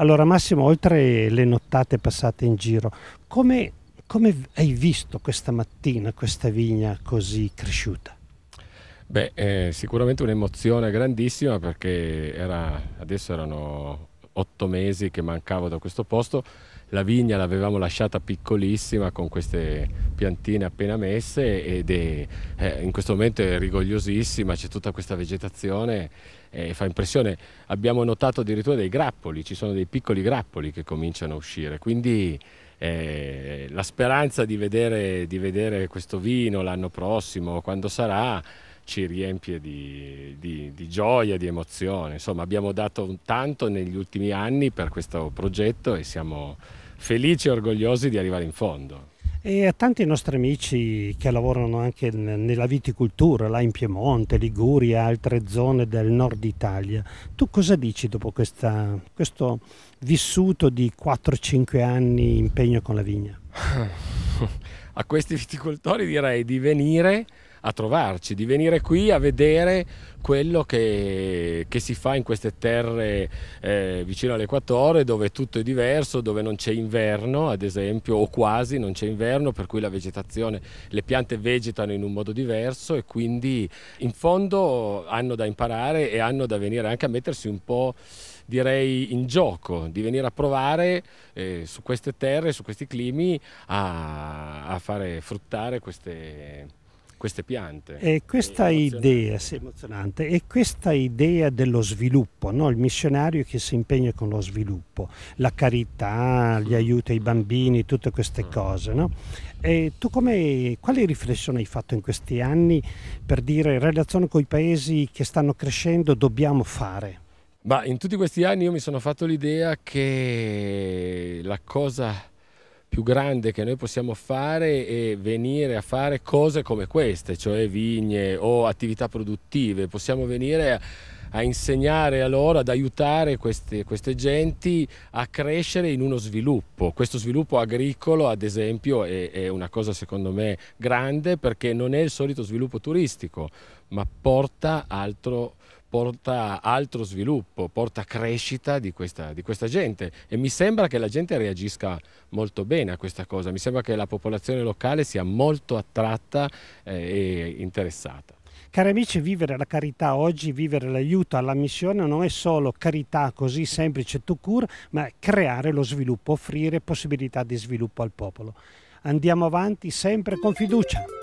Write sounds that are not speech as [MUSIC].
Allora Massimo, oltre le nottate passate in giro, come, come hai visto questa mattina questa vigna così cresciuta? Beh, eh, sicuramente un'emozione grandissima perché era, adesso erano otto mesi che mancavo da questo posto, la vigna l'avevamo lasciata piccolissima con queste piantine appena messe ed è, eh, in questo momento è rigogliosissima, c'è tutta questa vegetazione e fa impressione. Abbiamo notato addirittura dei grappoli, ci sono dei piccoli grappoli che cominciano a uscire, quindi eh, la speranza di vedere, di vedere questo vino l'anno prossimo, quando sarà, ci riempie di, di, di gioia, di emozione. Insomma, abbiamo dato tanto negli ultimi anni per questo progetto e siamo felici e orgogliosi di arrivare in fondo. E a tanti nostri amici che lavorano anche nella viticoltura, là in Piemonte, Liguria, altre zone del nord Italia, tu cosa dici dopo questa, questo vissuto di 4-5 anni impegno con la vigna? [LAUGHS] a questi viticoltori direi di venire a trovarci, di venire qui a vedere quello che, che si fa in queste terre eh, vicino all'equatore dove tutto è diverso, dove non c'è inverno ad esempio o quasi non c'è inverno per cui la vegetazione, le piante vegetano in un modo diverso e quindi in fondo hanno da imparare e hanno da venire anche a mettersi un po' direi in gioco, di venire a provare eh, su queste terre, su questi climi a, a fare fruttare queste queste piante. E questa è idea, sì, emozionante, e questa idea dello sviluppo, no? il missionario che si impegna con lo sviluppo, la carità, gli mm. aiuti ai bambini, tutte queste mm. cose. No? E tu come, quali riflessioni hai fatto in questi anni per dire in relazione con i paesi che stanno crescendo dobbiamo fare? Ma in tutti questi anni io mi sono fatto l'idea che la cosa più grande che noi possiamo fare è venire a fare cose come queste, cioè vigne o attività produttive, possiamo venire a, a insegnare a loro, ad aiutare queste, queste, genti a crescere in uno sviluppo. Questo sviluppo agricolo, ad esempio, è, è una cosa secondo me grande perché non è il solito sviluppo turistico, ma porta altro porta altro sviluppo, porta crescita di questa, di questa, gente e mi sembra che la gente reagisca molto bene a questa cosa, mi sembra che la popolazione locale sia molto attratta eh, e interessata. Cari amici, vivere la carità oggi, vivere l'aiuto alla missione non è solo carità così semplice to cure, ma è creare lo sviluppo, offrire possibilità di sviluppo al popolo. Andiamo avanti sempre con fiducia.